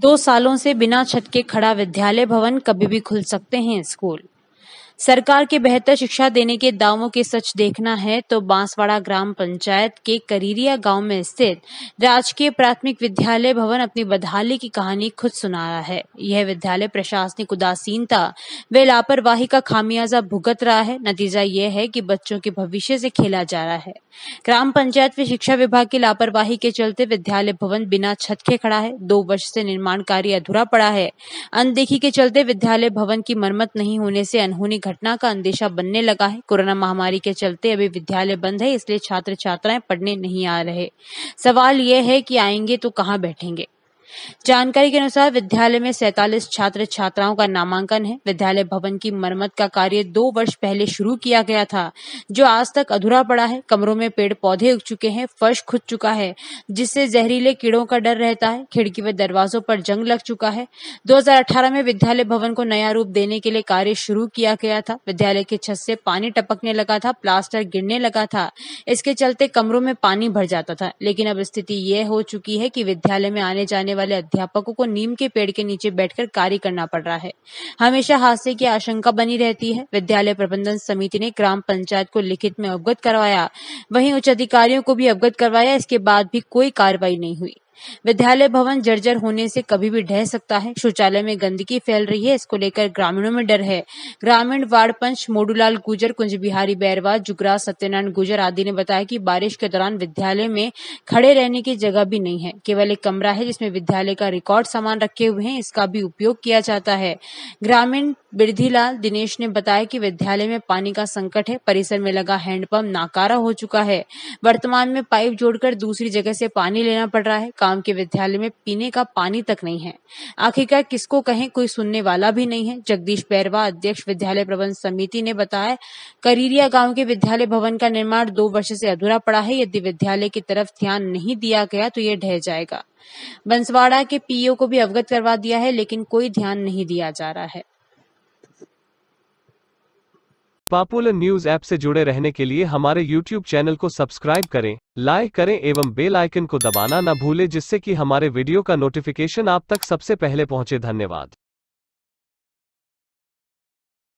दो सालों से बिना छत के खड़ा विद्यालय भवन, कभी भी खुल सकते हैं स्कूल सरकार के बेहतर शिक्षा देने के दावों के सच देखना है तो बांसवाड़ा ग्राम पंचायत के करीरिया गांव में स्थित राजकीय प्राथमिक विद्यालय भवन अपनी बदहाली की कहानी खुद सुना रहा है यह विद्यालय प्रशासनिक उदासीनता व लापरवाही का खामियाजा भुगत रहा है नतीजा यह है कि बच्चों के भविष्य से खेला जा रहा है ग्राम पंचायत व शिक्षा विभाग की लापरवाही के चलते विद्यालय भवन बिना छत के खड़ा है दो वर्ष से निर्माण कार्य अधूरा पड़ा है अनदेखी के चलते विद्यालय भवन की मरम्मत नहीं होने से अनहोनी घटना का अंदेशा बनने लगा है कोरोना महामारी के चलते अभी विद्यालय बंद है इसलिए छात्र छात्राएं पढ़ने नहीं आ रहे सवाल यह है कि आएंगे तो कहाँ बैठेंगे जानकारी के अनुसार विद्यालय में सैतालीस छात्र छात्राओं का नामांकन है विद्यालय भवन की मरम्मत का कार्य दो वर्ष पहले शुरू किया गया था जो आज तक अधूरा पड़ा है कमरों में पेड़ पौधे उग चुके हैं फर्श खुद चुका है जिससे जहरीले कीड़ों का डर रहता है खिड़की व दरवाजों पर जंग लग चुका है दो में विद्यालय भवन को नया रूप देने के लिए कार्य शुरू किया गया था विद्यालय के छत से पानी टपकने लगा था प्लास्टर गिरने लगा था इसके चलते कमरों में पानी भर जाता था लेकिन अब स्थिति यह हो चुकी है कि विद्यालय में आने जाने वाले अध्यापकों को नीम के पेड़ के नीचे बैठकर कार्य करना पड़ रहा है हमेशा हादसे की आशंका बनी रहती है विद्यालय प्रबंधन समिति ने ग्राम पंचायत को लिखित में अवगत करवाया वहीं उच्च अधिकारियों को भी अवगत करवाया इसके बाद भी कोई कार्रवाई नहीं हुई विद्यालय भवन जर्जर होने से कभी भी ढह सकता है शौचालय में गंदगी फैल रही है इसको लेकर ग्रामीणों में डर है ग्रामीण वार्ड पंच मोडूलाल गुजर कुंज बिहारी बैरवा जुगरा सत्यनारायण गुजर आदि ने बताया कि बारिश के दौरान विद्यालय में खड़े रहने की जगह भी नहीं है केवल एक कमरा है जिसमें विद्यालय का रिकॉर्ड सामान रखे हुए हैं इसका भी उपयोग किया जाता है ग्रामीण बिरधीलाल दिनेश ने बताया कि विद्यालय में पानी का संकट है परिसर में लगा हैंडपंप नाकारा हो चुका है वर्तमान में पाइप जोड़कर दूसरी जगह से पानी लेना पड़ रहा है काम के विद्यालय में पीने का पानी तक नहीं है आखिरकार किसको कहें कोई सुनने वाला भी नहीं है जगदीश बैरवा अध्यक्ष विद्यालय प्रबंध समिति ने बताया करीरिया गांव के विद्यालय भवन का निर्माण दो वर्ष से अधूरा पड़ा है यदि विद्यालय की तरफ ध्यान नहीं दिया गया तो ये ढह जाएगा बंसवाड़ा के पीओ को भी अवगत करवा दिया है लेकिन कोई ध्यान नहीं दिया जा रहा है पॉपुलर न्यूज ऐप से जुड़े रहने के लिए हमारे यूट्यूब चैनल को सब्सक्राइब करें लाइक करें एवं बेल आइकन को दबाना न भूलें जिससे कि हमारे वीडियो का नोटिफिकेशन आप तक सबसे पहले पहुंचे धन्यवाद